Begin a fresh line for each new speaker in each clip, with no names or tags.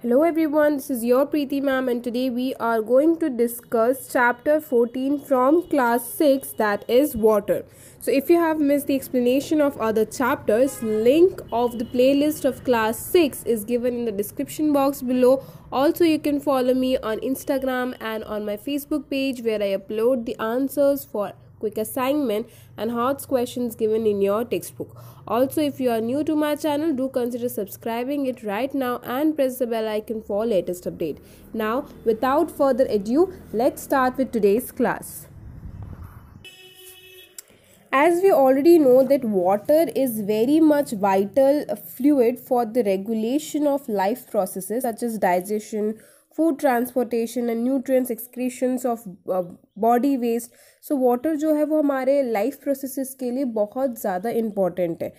Hello everyone, this is your Preeti ma'am and today we are going to discuss chapter 14 from class 6 that is water. So if you have missed the explanation of other chapters, link of the playlist of class 6 is given in the description box below. Also you can follow me on Instagram and on my Facebook page where I upload the answers for quick assignment and hard questions given in your textbook. Also, if you are new to my channel, do consider subscribing it right now and press the bell icon for latest update. Now, without further ado, let's start with today's class as we already know that water is very much vital fluid for the regulation of life processes such as digestion food transportation and nutrients excretions of body waste so water जो है वो हमारे life processes के लिए बहुत ज़्यादा important है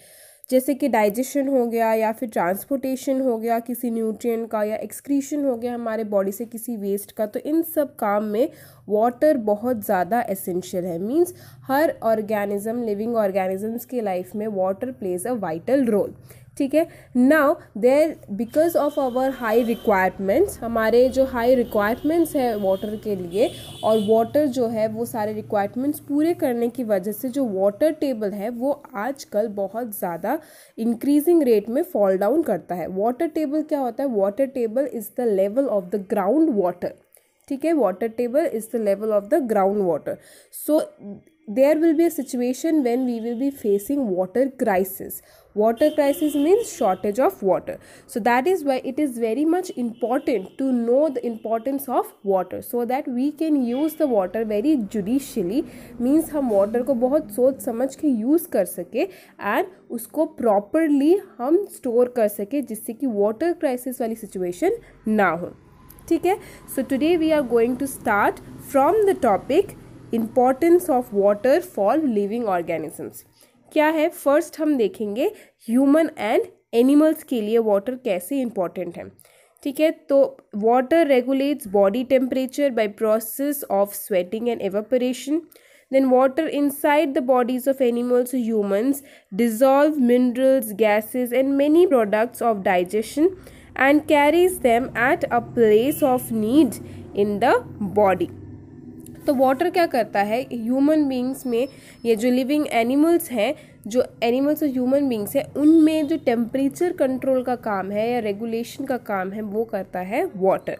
जैसे कि डाइजेशन हो गया या फिर ट्रांसपोर्टेशन हो गया किसी न्यूट्रिएंट का या एक्सक्रीशन हो गया हमारे बॉडी से किसी वेस्ट का तो इन सब काम में वाटर बहुत ज़्यादा एसेंशियल है मींस हर ऑर्गेनिज्म लिविंग ऑर्गेनिजम्स के लाइफ में water plays a vital role ठीक है now there because of our high requirements हमारे जो हाई रिक्वायरमेंट्स है वाटर के लिए और वाटर जो है वो सारे रिक्वायरमेंट्स पूरे करने की वजह से जो वाटर टेबल है वो आजकल बहुत ज़्यादा इंक्रीजिंग रेट में फॉल डाउन करता है वाटर टेबल क्या होता है water table is the level of the ground water ठीक है water table is the level of the ground water so there will be a situation when we will be facing water crisis water crisis means shortage of water so that is why it is very much important to know the importance of water so that we can use the water very judicially means हम water को बहुत सोच समझ के use कर सके and उसको properly हम store कर सके जिससे कि water crisis वाली situation ना हो ठीक है so today we are going to start from the topic importance of water for living organisms क्या है फर्स्ट हम देखेंगे ह्यूमन एंड एनिमल्स के लिए वाटर कैसे इम्पॉर्टेंट है ठीक है तो water regulates body temperature by process of sweating and evaporation then water inside the bodies of animals humans dissolve minerals gases and many products of digestion and carries them at a place of need in the body तो water क्या करता है human beings में ये जो living animals हैं जो animals और ह्यूमन बींग्स हैं उनमें जो टेम्परेचर कंट्रोल का काम है या रेगुलेशन का काम है वो करता है वाटर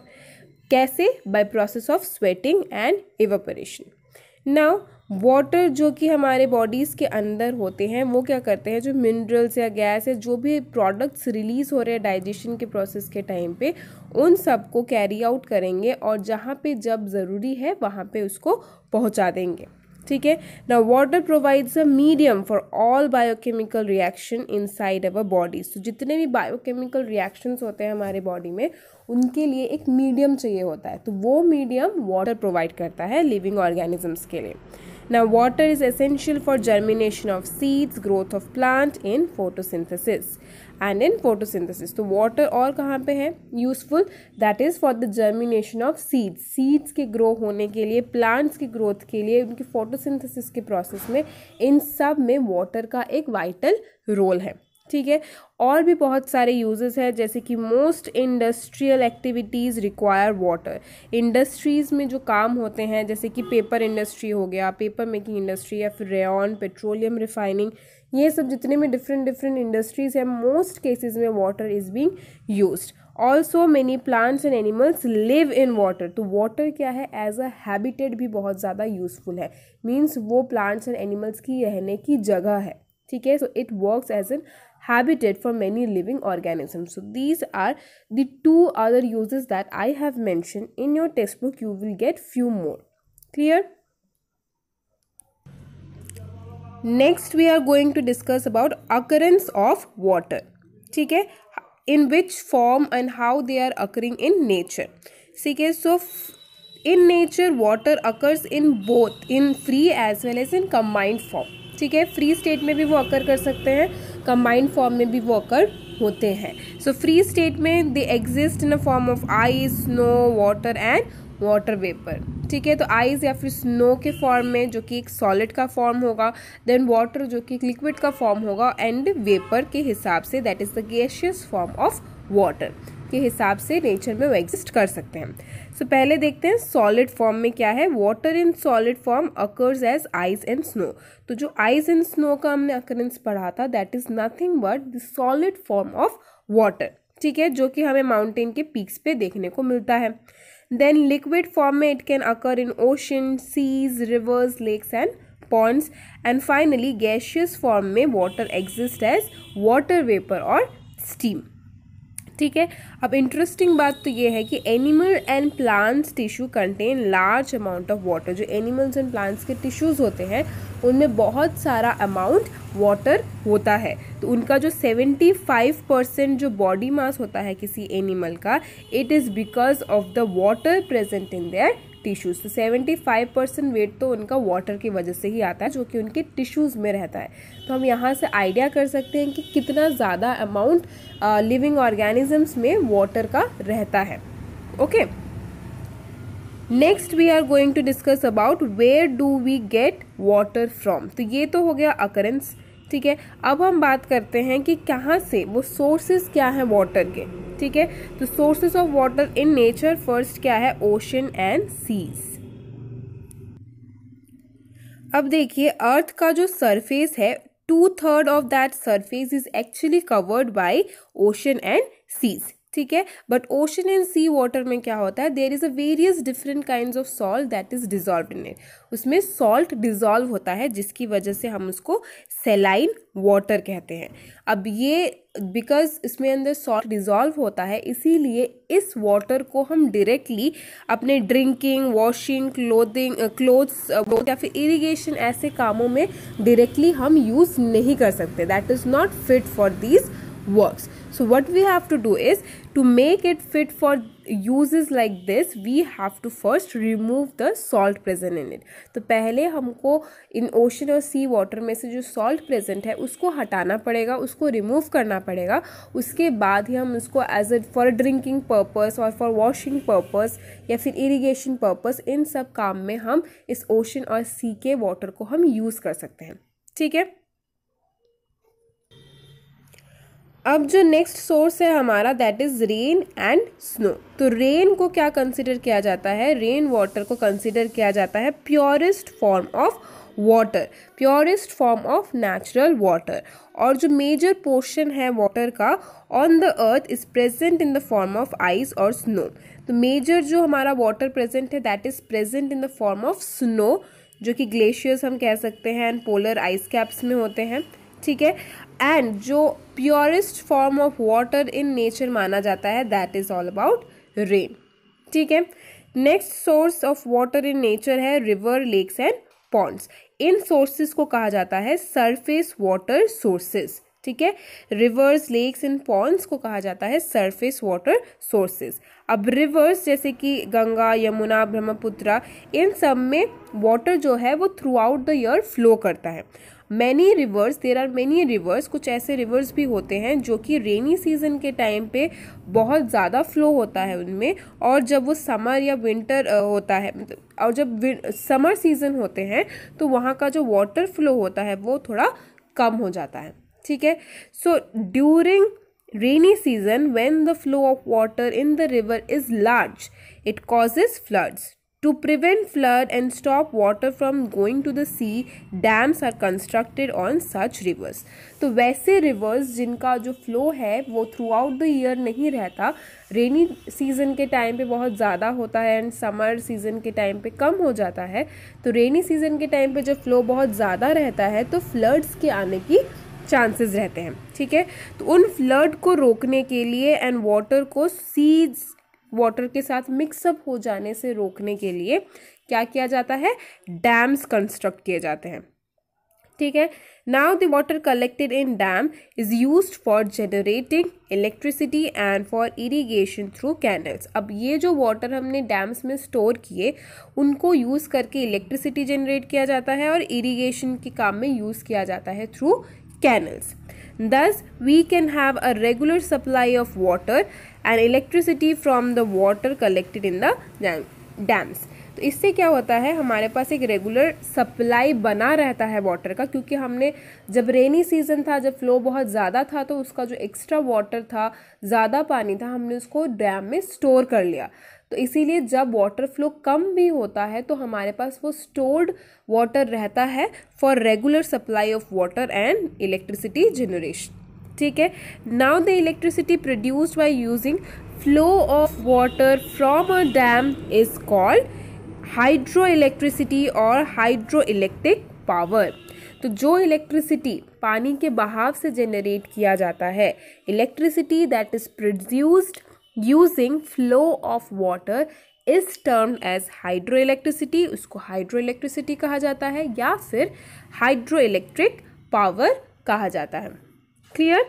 कैसे by process of sweating and evaporation now water जो कि हमारे बॉडीज़ के अंदर होते हैं वो क्या करते हैं जो मिनरल्स या गैस या जो भी प्रोडक्ट्स रिलीज़ हो रहे हैं डाइजेशन के प्रोसेस के टाइम पे उन सब को कैरी आउट करेंगे और जहाँ पे जब ज़रूरी है वहाँ पे उसको पहुँचा देंगे ठीक है ना water provides a medium for all biochemical reaction inside our bodies so जितने भी बायोकेमिकल रिएक्शंस होते हैं हमारे बॉडी में उनके लिए एक मीडियम चाहिए होता है तो वो मीडियम वाटर प्रोवाइड करता है लिविंग ऑर्गेनिजम्स के लिए ना water is essential for germination of seeds growth of plant in photosynthesis and in photosynthesis तो वाटर और कहाँ पे है useful that is for the germination of seeds seeds के ग्रो होने के लिए प्लांट्स की ग्रोथ के लिए उनकी फोटोसिंथेसिस के प्रोसेस में इन सब में वाटर का एक वाइटल रोल है ठीक है और भी बहुत सारे यूजेस हैं जैसे कि most industrial activities require water industries में जो काम होते हैं जैसे कि पेपर इंडस्ट्री हो गया पेपर मेकिंग इंडस्ट्री या फिर रेन पेट्रोलियम रिफाइनिंग ये सब जितने भी डिफरेंट डिफरेंट इंडस्ट्रीज है मोस्ट केसेस में water is being use also many plants and animals live in water तो वाटर क्या है एज अ हैबिटेट भी बहुत ज़्यादा यूजफुल है मीन्स वो प्लांट्स एंड एनिमल्स की रहने की जगह है ठीक है so it works as an for many living living so these are the two other uses that I have mention in your text book you will get few more clear next we are going to discuss about occurrence of water ठीक है in which form and how they are occurring in nature ठीक है so in nature water occurs in both in free as well as in combined form ठीक है free state में भी वो अकर कर सकते हैं कम्बाइंड फॉर्म में भी वो अकर होते हैं सो फ्री स्टेट में they exist in a form of ice snow water and water vapour ठीक है तो आइस या फिर स्नो के फॉर्म में जो कि एक सॉलिड का फॉर्म होगा देन वाटर जो कि एक लिक्विड का फॉर्म होगा एंड वेपर के हिसाब से that is the gaseous form of water के हिसाब से नेचर में वो एग्जिस्ट कर सकते हैं सो so, पहले देखते हैं सॉलिड फॉर्म में क्या है water in solid form occurs as ice and snow तो जो आइस एंड स्नो का हमने अकरेंस पढ़ा था that is nothing but the solid form of water ठीक है जो कि हमें माउंटेन के पीक्स पे देखने को मिलता है देन लिक्विड फॉर्म में it can occur in ocean seas rivers lakes and ponds and finally gaseous form में water exist as water vapour और स्टीम ठीक है अब इंटरेस्टिंग बात तो ये है कि animal and plants tissue contain large amount of water जो एनिमल्स एंड प्लांट्स के टिश्यूज़ होते हैं उनमें बहुत सारा अमाउंट वाटर होता है तो उनका जो 75 परसेंट जो बॉडी मास होता है किसी एनिमल का it is because of the water present in their tissues तो 75 परसेंट वेट तो उनका वाटर की वजह से ही आता है जो कि उनके टिश्यूज में रहता है तो हम यहाँ से आइडिया कर सकते हैं कि कितना ज़्यादा अमाउंट लिविंग ऑर्गेनिजम्स में वाटर का रहता है okay next we are going to discuss about where do we get water from तो ये तो हो गया अकरेंस ठीक है अब हम बात करते हैं कि कहाँ से वो सोर्सेज क्या हैं वाटर के ठीक है तो sources of water in nature first क्या है ओशन एंड सीज अब देखिए अर्थ का जो सरफेस है two third of that surface is actually covered by ocean and seas ठीक है but ocean and sea water में क्या होता है there is a various different kind of salt that is dissolve in it उसमें salt dissolve होता है जिसकी वजह से हम उसको सेलाइन वाटर कहते हैं अब ये बिकॉज इसमें अंदर सॉल्ट डिजॉल्व होता है इसीलिए इस वाटर को हम डायरेक्टली अपने ड्रिंकिंग वॉशिंग क्लोथिंग क्लोथ्स या फिर इरीगेशन ऐसे कामों में डायरेक्टली हम यूज़ नहीं कर सकते that is not fit for these works so what we have to do is to make it fit for uses like this we have to first remove the salt present in it तो पहले हमको in ocean और sea water में से जो salt present है उसको हटाना पड़ेगा उसको remove करना पड़ेगा उसके बाद ही हम उसको as a for a drinking purpose or for washing purpose या फिर irrigation purpose इन सब काम में हम इस ocean और sea के water को हम use कर सकते हैं ठीक है अब जो नेक्स्ट सोर्स है हमारा that is rain and snow तो रेन को क्या कंसिडर किया जाता है रेन वाटर को कंसिडर किया जाता है purest form of water purest form of natural water और जो मेजर पोर्शन है वाटर का on the earth is present in the form of ice और स्नो तो मेजर जो हमारा वाटर प्रेजेंट है that is present in the form of snow जो कि ग्लेशियर्स हम कह सकते हैं एंड पोलर आइस कैप्स में होते हैं ठीक है एंड जो purest form of water in nature माना जाता है that is all about rain ठीक है next source of water in nature है रिवर लेक्स एंड पॉन्ड्स इन सोर्सेज को कहा जाता है सरफेस वाटर सोर्सेज ठीक है रिवर्स लेक्स एंड पॉन्ड्स को कहा जाता है सरफेस वाटर सोर्सेज अब रिवर्स जैसे कि गंगा यमुना ब्रह्मपुत्रा इन सब में वाटर जो है वो throughout the year flow करता है many rivers there are many rivers कुछ ऐसे रिवर्स भी होते हैं जो कि रेनी सीजन के टाइम पे बहुत ज़्यादा फ्लो होता है उनमें और जब वो समर या विंटर होता है मतलब, और जब समर सीजन होते हैं तो वहाँ का जो वाटर फ्लो होता है वो थोड़ा कम हो जाता है ठीक है so during rainy season when the flow of water in the river is large it causes floods To prevent flood and stop water from going to the sea, dams are constructed on such rivers. तो वैसे rivers जिनका जो flow है वो throughout the year नहीं रहता rainy season के time पे बहुत ज़्यादा होता है and summer season के time पे कम हो जाता है तो rainy season के time पे जब flow बहुत ज़्यादा रहता है तो floods के आने की चांसेस रहते हैं ठीक है तो उन फ्लड को रोकने के लिए एंड वाटर को सीज वाटर के साथ मिक्सअप हो जाने से रोकने के लिए क्या किया जाता है डैम्स कंस्ट्रक्ट किए जाते हैं ठीक है now the water collected in dam is use for generating electricity and for irrigation through canals अब ये जो वाटर हमने डैम्स में स्टोर किए उनको यूज़ करके इलेक्ट्रिसिटी जनरेट किया जाता है और इरीगेशन के काम में यूज़ किया जाता है through canals Thus, we can have a regular supply of water and electricity from the water collected in the dams. तो इससे क्या होता है हमारे पास एक रेगुलर सप्लाई बना रहता है वाटर का क्योंकि हमने जब रेनी सीजन था जब फ्लो बहुत ज़्यादा था तो उसका जो एक्स्ट्रा वाटर था ज़्यादा पानी था हमने उसको डैम में स्टोर कर लिया तो इसीलिए जब वाटर फ्लो कम भी होता है तो हमारे पास वो स्टोर्ड वाटर रहता है for regular supply of water and electricity generation ठीक है now the electricity produced by using flow of water from a dam is called hydro electricity और हाइड्रो इलेक्ट्रिक पावर तो जो इलेक्ट्रिसिटी पानी के बहाव से जनरेट किया जाता है electricity that is produced using flow of water is term as hydro electricity उसको हाइड्रो इलेक्ट्रिसिटी कहा जाता है या फिर हाइड्रो इलेक्ट्रिक पावर कहा जाता है clear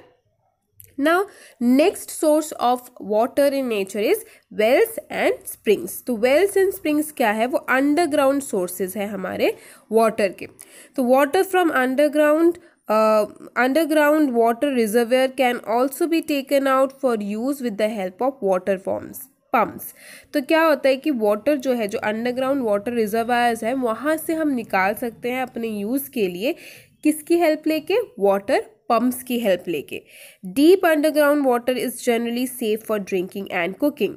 now next source of water in nature is wells and springs तो वेल्स एंड स्प्रिंग्स क्या है वो अंडरग्राउंड सोर्सेज है हमारे वाटर के तो water from underground Uh, underground water reservoir can also be taken out for use with the help of water pumps. Pumps तो क्या होता है कि वाटर जो है जो अंडरग्राउंड वाटर रिजर्वायर्स है वहाँ से हम निकाल सकते हैं अपने यूज़ के लिए किसकी हेल्प लेके वाटर पम्प्स की हेल्प लेके deep underground water is generally safe for drinking and cooking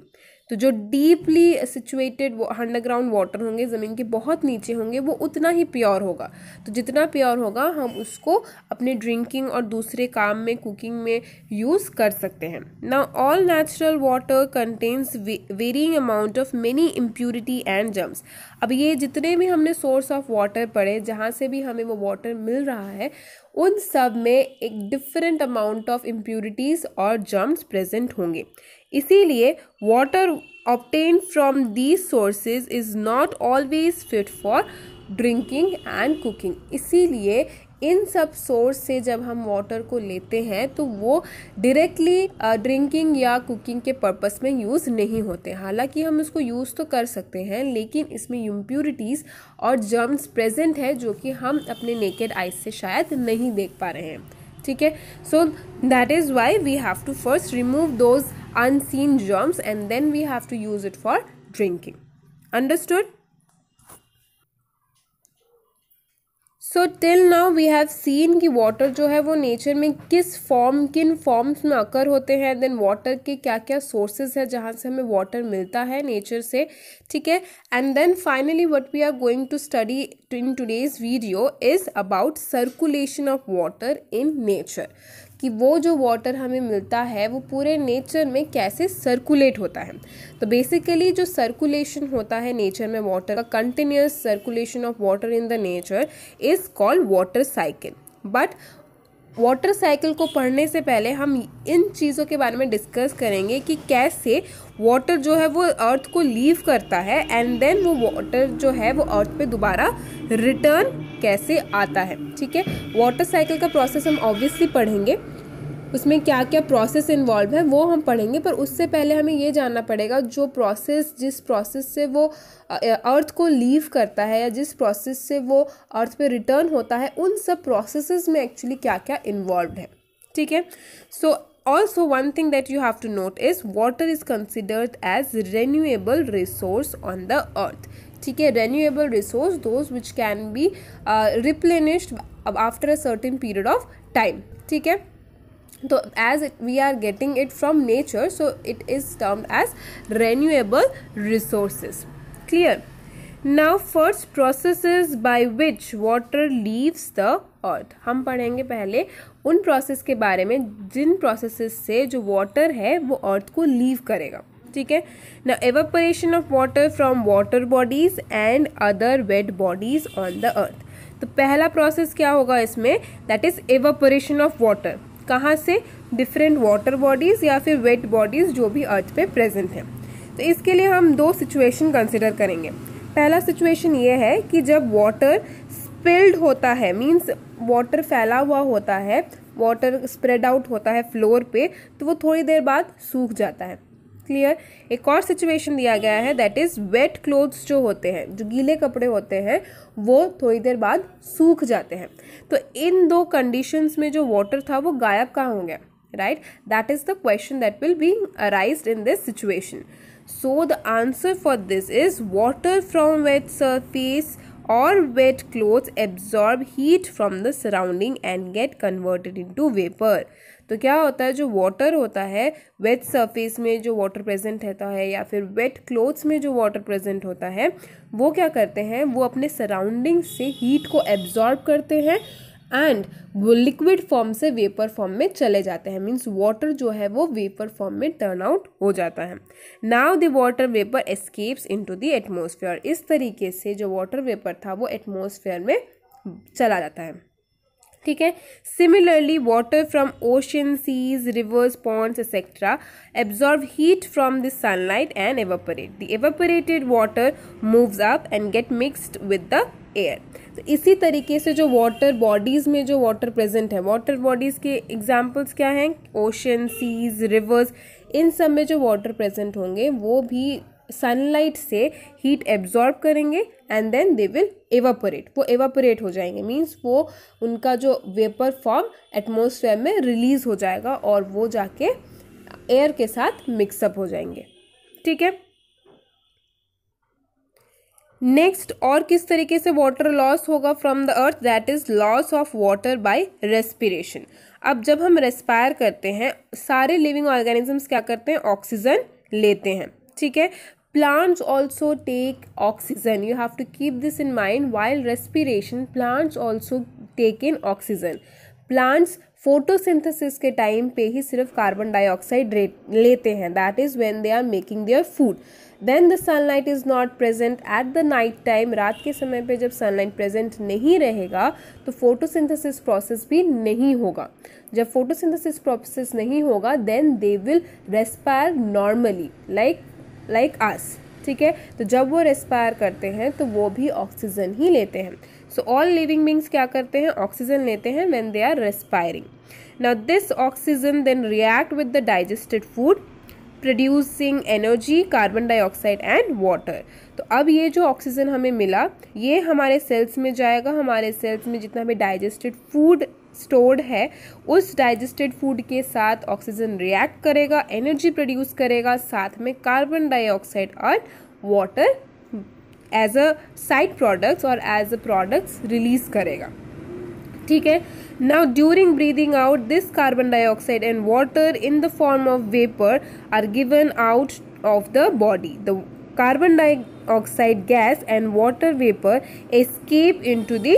तो जो डीपली सिचुएटेड अंडरग्राउंड वाटर होंगे ज़मीन के बहुत नीचे होंगे वो उतना ही प्योर होगा तो जितना प्योर होगा हम उसको अपने ड्रिंकिंग और दूसरे काम में कुकिंग में यूज़ कर सकते हैं ना all natural water contains varying amount of many impurity and germs अब ये जितने भी हमने सोर्स ऑफ वाटर पढ़े जहाँ से भी हमें वो वाटर मिल रहा है उन सब में एक डिफरेंट अमाउंट ऑफ इम्प्योरिटीज़ और जम्स प्रेजेंट होंगे इसीलिए water obtained from these sources is not always fit for drinking and cooking इसीलिए इन सब सोर्स से जब हम वाटर को लेते हैं तो वो डायरेक्टली ड्रिंकिंग uh, या कुकिंग के पर्पस में यूज़ नहीं होते हालांकि हम इसको यूज़ तो कर सकते हैं लेकिन इसमें इम्प्योरिटीज़ और जर्म्स प्रेजेंट है जो कि हम अपने नेकेड आइज से शायद नहीं देख पा रहे हैं ठीक है so that is why we have to first remove those unseen germs and then we have to use it for drinking understood so till now we have seen कि वाटर जो है वो नेचर में किस फॉर्म किन फॉर्म्स में अकर होते हैं देन वाटर के क्या क्या सोर्सेज है जहाँ से हमें वाटर मिलता है नेचर से ठीक है and then finally what we are going to study in today's video is about circulation of water in nature कि वो जो वाटर हमें मिलता है वो पूरे नेचर में कैसे सर्कुलेट होता है तो बेसिकली जो सर्कुलेशन होता है नेचर में वाटर का continuous circulation of water in the nature is called water cycle but water cycle को पढ़ने से पहले हम इन चीज़ों के बारे में डिस्कस करेंगे कि कैसे वाटर जो है वो अर्थ को लीव करता है एंड देन वो वाटर जो है वो अर्थ पे दोबारा रिटर्न कैसे आता है ठीक है वाटर साइकिल का प्रोसेस हम ऑब्वियसली पढ़ेंगे उसमें क्या क्या प्रोसेस इन्वॉल्व है वो हम पढ़ेंगे पर उससे पहले हमें ये जानना पड़ेगा जो प्रोसेस जिस प्रोसेस से वो अर्थ को लीव करता है या जिस प्रोसेस से वो अर्थ पे रिटर्न होता है उन सब प्रोसेस में एक्चुअली क्या क्या इन्वॉल्व है ठीक है so also one thing that you have to note is water is considered as renewable resource on the earth ठीक है renewable resource those which can be replenished after a certain period of time ठीक है तो as we are getting it from nature so it is termed as renewable resources clear now first process by which water leaves the earth हम पढ़ेंगे पहले उन process के बारे में जिन प्रोसेस से जो वाटर है वो अर्थ को लीव करेगा ठीक है ना evaporation of water from water bodies and other wet bodies on the earth तो पहला प्रोसेस क्या होगा इसमें that is evaporation of water कहाँ से डिफरेंट वाटर बॉडीज़ या फिर वेट बॉडीज़ जो भी अर्थ पे प्रेजेंट हैं तो इसके लिए हम दो सिचुएशन कंसिडर करेंगे पहला सिचुएशन ये है कि जब वाटर स्पिल्ड होता है मीन्स वाटर फैला हुआ होता है वाटर स्प्रेड आउट होता है फ्लोर पे तो वो थोड़ी देर बाद सूख जाता है क्लियर एक और सिचुएशन दिया गया है दैट इज वेट क्लोथ्स जो होते हैं जो गीले कपड़े होते हैं वो थोड़ी देर बाद सूख जाते हैं तो इन दो कंडीशंस में जो वाटर था वो गायब कहाँ हो गया right that is the question that will be arise in this situation so the answer for this is water from wet surface और wet cloth absorb heat from the surrounding and get converted into vapour तो क्या होता है जो water होता है wet surface में जो वाटर प्रेजेंट रहता है या फिर वेट क्लोथ्स में जो वाटर प्रेजेंट होता है वो क्या करते हैं वो अपने सराउंडिंग से हीट को एब्जॉर्ब करते हैं एंड वो लिक्विड फॉर्म से वेपर फॉर्म में चले जाते हैं मीन्स वाटर जो है वो वेपर फॉर्म में टर्न आउट हो जाता है now the water vapour escapes into the atmosphere इस तरीके से जो वाटर वेपर था वो एटमोसफेयर में चला जाता है ठीक है similarly water from ocean seas rivers ponds etcetera absorb heat from the sunlight and evaporate the evaporated water moves up and get mixed with the air तो इसी तरीके से जो वाटर बॉडीज़ में जो वाटर प्रेजेंट है वाटर बॉडीज़ के examples क्या हैं ओशन सीज रिवर्स इन सब में जो वाटर प्रेजेंट होंगे वो भी सनलाइट से हीट एब्जॉर्ब करेंगे and then they will evaporate वो एवापोरेट हो जाएंगे मीन्स वो उनका जो वेपर फॉर्म एटमोसफेयर में रिलीज़ हो जाएगा और वो जाके एयर के साथ मिक्सअप हो जाएंगे ठीक है नेक्स्ट और किस तरीके से वाटर लॉस होगा from the earth that is loss of water by respiration अब जब हम रेस्पायर करते हैं सारे लिविंग ऑर्गेनिजम्स क्या करते हैं ऑक्सीजन लेते हैं ठीक है plants also take oxygen you have to keep this in mind while respiration plants also take in oxygen plants photosynthesis के टाइम पे ही सिर्फ कार्बन डाइऑक्साइड लेते हैं that is when they are making their food then the sunlight is not present at the night time रात के समय पे जब सनलाइट प्रेजेंट नहीं रहेगा तो फोटोसिंथेसिस प्रोसेस भी नहीं होगा जब फोटोसिंथेसिस प्रोसेस नहीं होगा then they will respire normally like like us ठीक है तो जब वो रेस्पायर करते हैं तो वो भी ऑक्सीजन ही लेते हैं सो ऑल लिविंग बींग्स क्या करते हैं ऑक्सीजन लेते हैं when they are respiring now this oxygen then react with the digested food producing energy carbon dioxide and water तो अब ये जो ऑक्सीजन हमें मिला ये हमारे सेल्स में जाएगा हमारे सेल्स में जितना भी डाइजेस्टेड फूड स्टोर्ड है उस डाइजेस्टेड फूड के साथ ऑक्सीजन रिएक्ट करेगा एनर्जी प्रोड्यूस करेगा साथ में कार्बन डाइऑक्साइड और water as a side products और एज अ प्रोडक्ट्स रिलीज करेगा ठीक है now during breathing out this carbon dioxide and water in the form of vapour are given out of the body the carbon dioxide gas and water vapour escape into the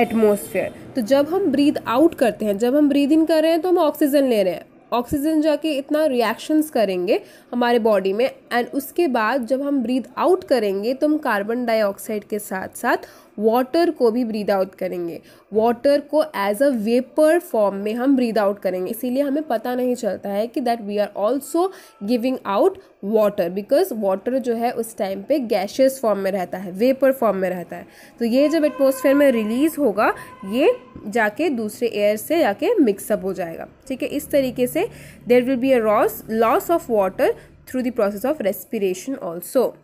atmosphere तो जब हम breathe out करते हैं जब हम breathe in कर रहे हैं तो हम ऑक्सीजन ले रहे हैं ऑक्सीजन जाके इतना रिएक्शंस करेंगे हमारे बॉडी में एंड उसके बाद जब हम ब्रीद आउट करेंगे तो हम कार्बन डाइऑक्साइड के साथ साथ वाटर को भी ब्रीद आउट करेंगे वाटर को एज अ वेपर फॉर्म में हम ब्रीद आउट करेंगे इसीलिए हमें पता नहीं चलता है कि that we are also giving out water because water जो है उस टाइम पे गैशियस फॉर्म में रहता है वेपर फॉर्म में रहता है तो ये जब एटमोसफेयर में रिलीज़ होगा ये जाके दूसरे एयर से जाके मिक्सअप हो जाएगा ठीक है इस तरीके से there will be a gross loss of water through the process of respiration also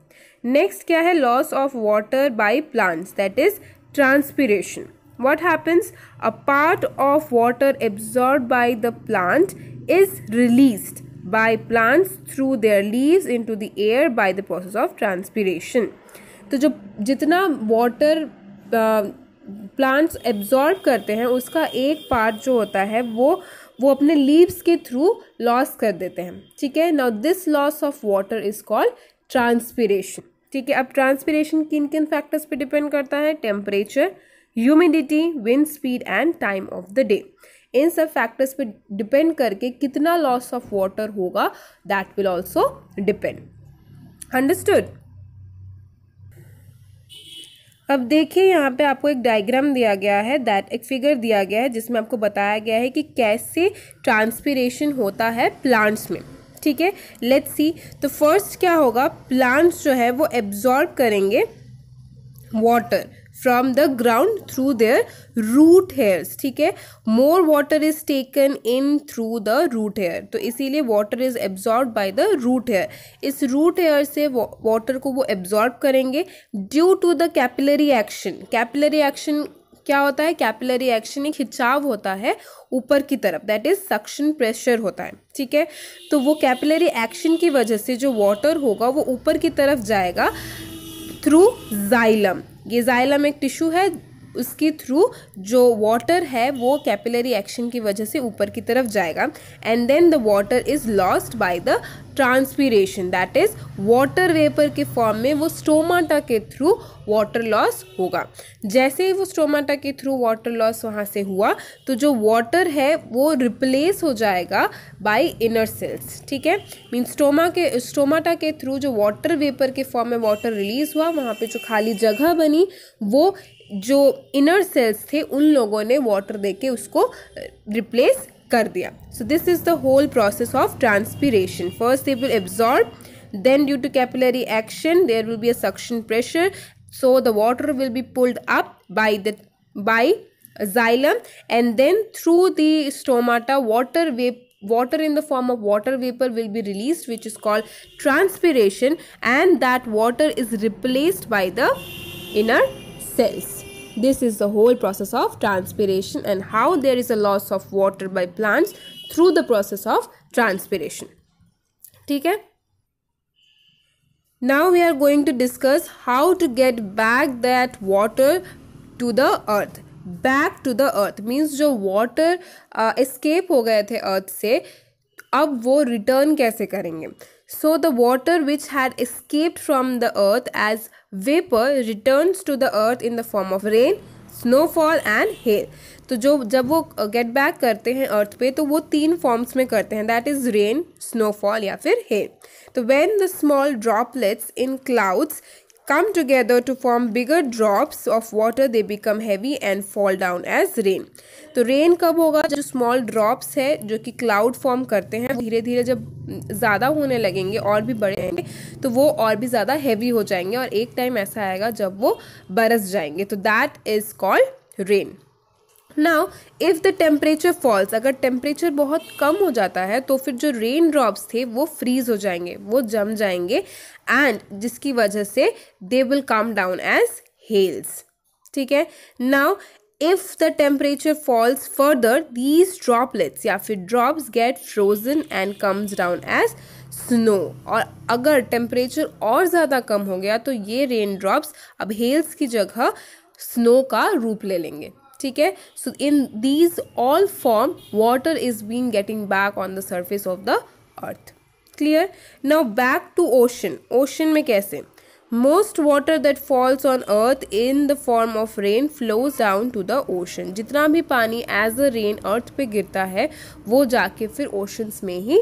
next क्या है loss of water by plants that is transpiration what happens a part of water absorb by the plant is released by plants through their leaves into the air by the process of transpiration. तो जो जितना water plants uh, absorb करते हैं उसका एक part जो होता है वो वो अपने लीव्स के थ्रू लॉस कर देते हैं ठीक है now this loss of water is called transpiration ठीक है अब ट्रांसपीरेशन किन किन फैक्टर्स पे डिपेंड करता है temperature humidity wind speed and time of the day इन सब फैक्टर्स पे डिपेंड करके कितना लॉस ऑफ वाटर होगा that will also depend understood अब देखिए यहाँ पे आपको एक डायग्राम दिया गया है दैट एक फिगर दिया गया है जिसमें आपको बताया गया है कि कैसे ट्रांसपीरेशन होता है प्लांट्स में ठीक है लेट्स सी तो फर्स्ट क्या होगा प्लांट्स जो है वो एब्जॉर्ब करेंगे water from the ground through their root hairs ठीक है more water is taken in through the root hair तो इसीलिए water is absorb by the root hair इस रूट हेयर से वाटर को वो एब्जॉर्ब करेंगे due to the capillary action capillary action क्या होता है कैपिलरी एक्शन एक खिंचाव होता है ऊपर की तरफ दैट इज सक्शन प्रेशर होता है ठीक है तो वो कैपिलरी एक्शन की वजह से जो वाटर होगा वो ऊपर की तरफ जाएगा थ्रू जाइलम ये जाइलम एक टिश्यू है उसके थ्रू जो वाटर है वो कैपिलरी एक्शन की वजह से ऊपर की तरफ जाएगा and then the water is lost by the transpiration that is water vapour के फॉर्म में वो स्टोमाटा के थ्रू वाटर लॉस होगा जैसे ही वो स्टोमाटा के थ्रू वाटर लॉस वहाँ से हुआ तो जो वाटर है वो रिप्लेस हो जाएगा बाय इनर सेल्स ठीक है मीन स्टोमा के स्टोमाटा के थ्रू जो वाटर वेपर के फॉर्म में वाटर रिलीज हुआ वहाँ पे जो खाली जगह बनी वो जो इनर सेल्स थे उन लोगों ने वाटर दे के उसको रिप्लेस कर दिया so this is the whole process of transpiration first they will absorb then due to capillary action there will be a suction pressure so the water will be pulled up by the by xylem and then through the stomata water way water in the form of water vapour will be release which is called transpiration and that water is replaced by the inner cells This is the whole process of transpiration and how there is a loss of water by plants through the process of transpiration. ठीक है now we are going to discuss how to get back that water to the earth back to the earth means जो water uh, escape हो गए थे earth से अब वो return कैसे करेंगे so the water which had escaped from the earth as vapor returns to the earth in the form of rain, snowfall and hail. तो जो जब वो गेट बैक करते हैं अर्थ पे तो वो तीन फॉर्म्स में करते हैं दैट इज़ रेन स्नोफॉल या फिर हेल तो when the small droplets in clouds come together to form bigger drops of water they become heavy and fall down as rain तो रेन कब होगा जो स्मॉल ड्रॉप्स है जो कि क्लाउड फॉर्म करते हैं धीरे धीरे जब ज़्यादा होने लगेंगे और भी बड़े होंगे तो वो और भी ज़्यादा हैवी हो जाएंगे और एक टाइम ऐसा आएगा जब वो बरस जाएंगे तो that is called rain now if the temperature falls अगर टेम्परेचर बहुत कम हो जाता है तो फिर जो रेन ड्रॉप्स थे वो फ्रीज हो जाएंगे वो जम जाएंगे एंड जिसकी वजह से they will come down as hails ठीक है now if the temperature falls further these droplets या फिर drops get frozen and comes down as snow और अगर टेम्परेचर और ज़्यादा कम हो गया तो ये रेन ड्रॉप्स अब हेल्स की जगह स्नो का रूप ले लेंगे ठीक है so in these all form water is been getting back on the surface of the earth clear now back to ocean ocean में कैसे most water that falls on earth in the form of rain flows down to the ocean जितना भी पानी as a rain अर्थ पे गिरता है वो जाके फिर ओशंस में ही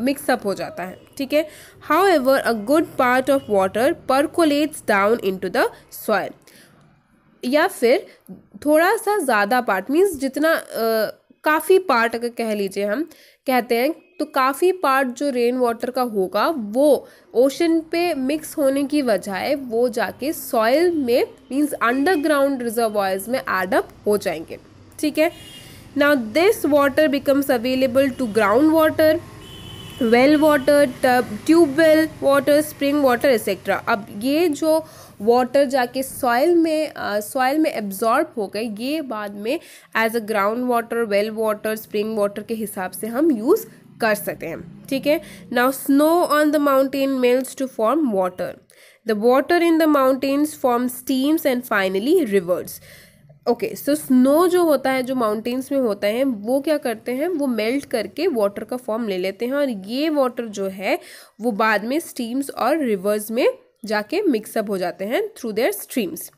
मिक्सअप uh, हो जाता है ठीक है however a good part of water percolates down into the soil या फिर थोड़ा सा ज़्यादा पार्ट मीन्स जितना काफ़ी पार्ट अगर कह लीजिए हम कहते हैं तो काफ़ी पार्ट जो रेन वाटर का होगा वो ओशन पे मिक्स होने की वजह वो जाके सॉइल में मीन्स अंडरग्राउंड रिजर्वायर्स में एडअप हो जाएंगे ठीक है ना this water becomes available to ground water well water tube well water spring water etcetera अब ये जो वाटर जाके सॉइल में सॉइल में एब्जॉर्ब हो गए ये बाद में as a ground water well water spring water के हिसाब से हम यूज़ कर सकते हैं ठीक है now snow on the mountain melts to form water the water in the mountains form streams and finally rivers okay so snow जो होता है जो माउंटेन्स में होता है वो क्या करते हैं वो मेल्ट करके वाटर का फॉर्म ले लेते हैं और ये वाटर जो है वो बाद में स्टीम्स और रिवर्स में जाके मिक्सअप हो जाते हैं through their streams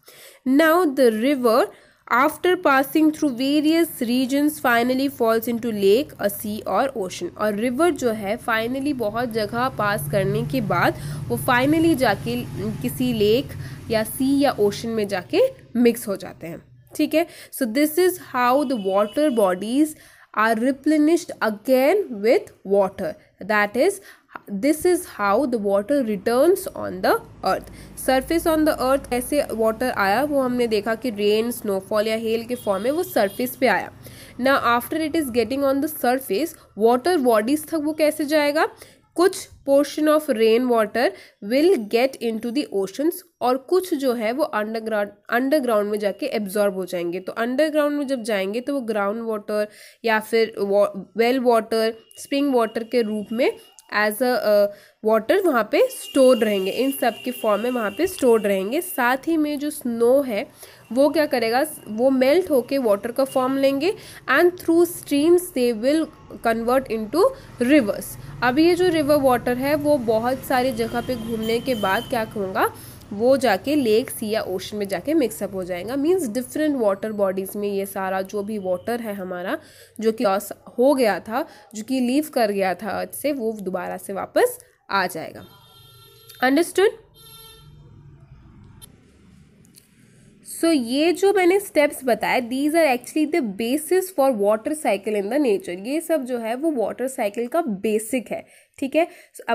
now the river after passing through various regions finally falls into lake a sea और ओशन और रिवर जो है फाइनली बहुत जगह पास करने के बाद वो फाइनली जाके किसी लेक या सी या ओशन में जाके मिक्स हो जाते हैं ठीक है so this is how the water bodies are replenished again with water that is this is how the water returns on the earth surface on the earth कैसे वाटर आया वो हमने देखा कि रेन स्नोफॉल या हेल के फॉर्म में वो सरफेस पे आया ना after it is getting on the surface water bodies तक वो कैसे जाएगा कुछ portion of rain water will get in into the oceans और कुछ जो है वो अंडरग्राउंड अंडरग्राउंड में जाके एब्जॉर्ब हो जाएंगे तो अंडरग्राउंड में जब जाएंगे तो वो ग्राउंड वाटर या फिर वेल वाटर स्प्रिंग वाटर के रूप में एज अ वाटर वहाँ पे स्टोर रहेंगे इन सब के फॉर्म में वहाँ पे स्टोर रहेंगे साथ ही में जो स्नो है वो क्या करेगा वो मेल्ट होके वाटर का फॉर्म लेंगे and through streams they will convert into rivers अब ये जो रिवर वाटर है वो बहुत सारी जगह पे घूमने के बाद क्या कहूँगा वो जाके लेक्स या ओशन में जाके मिक्सअप हो जाएगा मीन्स डिफरेंट वाटर बॉडीज़ में ये सारा जो भी वाटर है हमारा जो कि लॉस हो गया था जो कि लीव कर गया था अर्थ से वो दोबारा से वापस आ जाएगा अंडरस्टूड सो so, ये जो मैंने स्टेप्स बताए these are actually the basis for water cycle in the nature ये सब जो है वो वाटर साइकिल का बेसिक है ठीक है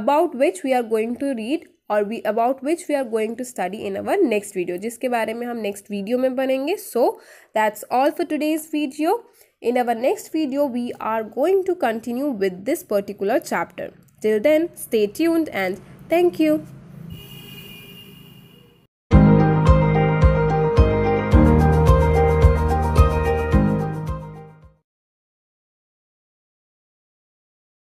about which we are going to read और we about which we are going to study in our next video जिसके बारे में हम नेक्स्ट वीडियो में बनेंगे so that's all for today's video In our next video, we are going to continue with this particular chapter. Till then, stay tuned and thank you.